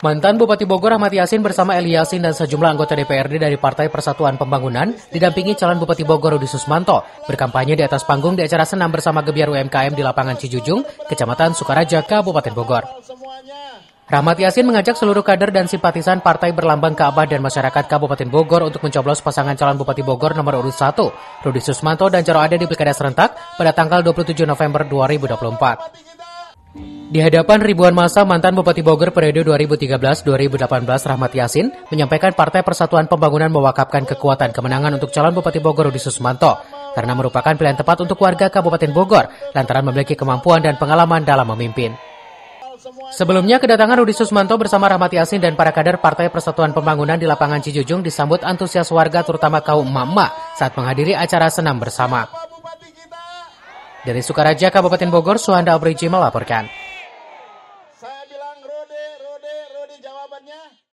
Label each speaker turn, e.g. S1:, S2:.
S1: Mantan Bupati Bogor Ahmad Yasin bersama Eli Yasin dan sejumlah anggota DPRD dari Partai Persatuan Pembangunan didampingi calon Bupati Bogor Rudi Susmanto berkampanye di atas panggung di acara senam bersama gebiar UMKM di lapangan Cijujung, Kecamatan Sukaraja, Kabupaten Bogor. Rahmat Yasin mengajak seluruh kader dan simpatisan partai berlambang Ka'bah dan masyarakat Kabupaten Bogor untuk mencoblos pasangan calon Bupati Bogor nomor urut 1, Rudi Susmanto dan Jaro Ade di Pilkada Serentak pada tanggal 27 November 2024. Di hadapan ribuan masa, mantan Bupati Bogor periode 2013-2018 Rahmat Yasin menyampaikan Partai Persatuan Pembangunan mewakafkan kekuatan kemenangan untuk calon Bupati Bogor Rudi Susmanto karena merupakan pilihan tepat untuk warga Kabupaten Bogor lantaran memiliki kemampuan dan pengalaman dalam memimpin. Sebelumnya, kedatangan Rudi Susmanto bersama Rahmat Yasin dan para kader Partai Persatuan Pembangunan di lapangan Cijujung disambut antusias warga terutama kaum mama saat menghadiri acara senam bersama. Dari Sukaraja, Kabupaten Bogor, Suhanda Obriji melaporkan. Saya bilang Rode, Rode, Rode jawabannya